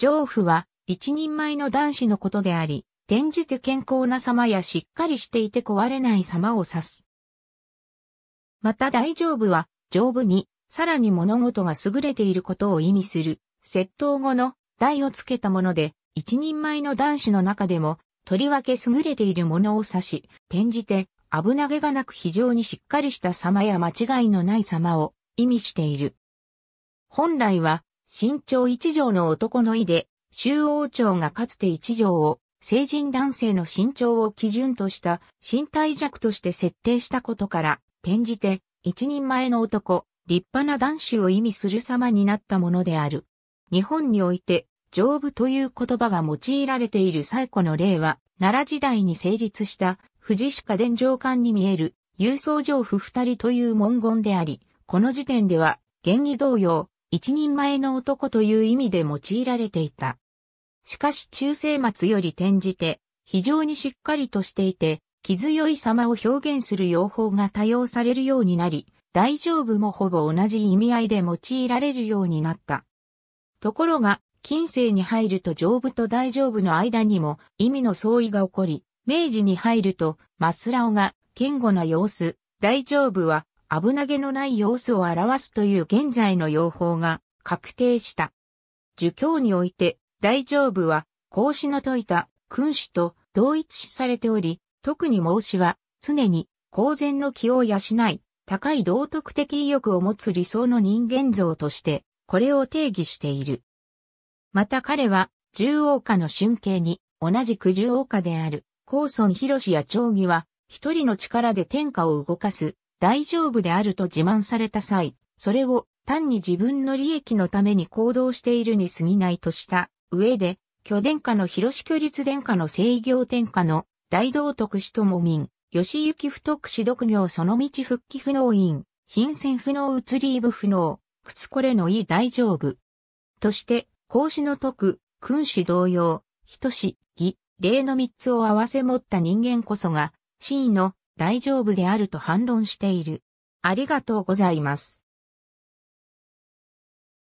上夫は一人前の男子のことであり、転じて健康な様やしっかりしていて壊れない様を指す。また大丈夫は、丈夫に、さらに物事が優れていることを意味する、窃盗後の台をつけたもので、一人前の男子の中でも、とりわけ優れているものを指し、転じて、危なげがなく非常にしっかりした様や間違いのない様を意味している。本来は、身長一条の男の意で、周王朝がかつて一条を、成人男性の身長を基準とした身体弱として設定したことから、転じて、一人前の男、立派な男子を意味する様になったものである。日本において、丈夫という言葉が用いられている最古の例は、奈良時代に成立した藤鹿伝承館に見える、郵送上夫二人という文言であり、この時点では、原義同様、一人前の男という意味で用いられていた。しかし中世末より転じて、非常にしっかりとしていて、気強い様を表現する用法が多用されるようになり、大丈夫もほぼ同じ意味合いで用いられるようになった。ところが、近世に入ると丈夫と大丈夫の間にも意味の相違が起こり、明治に入ると、マスラオが、堅固な様子、大丈夫は、危なげのない様子を表すという現在の用法が確定した。儒教において、大丈夫は、孔子の説いた君子と同一視されており、特に孟子は、常に公然の気を養い、高い道徳的意欲を持つ理想の人間像として、これを定義している。また彼は、十王家の春慶に、同じく十王家である、高広博や長義は、一人の力で天下を動かす、大丈夫であると自慢された際、それを単に自分の利益のために行動しているに過ぎないとした上で、巨殿下の広志巨立殿下の制御殿下の大道徳士とも民、吉行不徳士独業その道復帰不能院、貧戦不能移り部不能、靴これのいい大丈夫。として、孔子の徳、君子同様、人志、義、礼の三つを合わせ持った人間こそが、真意の大丈夫であると反論している。ありがとうございます。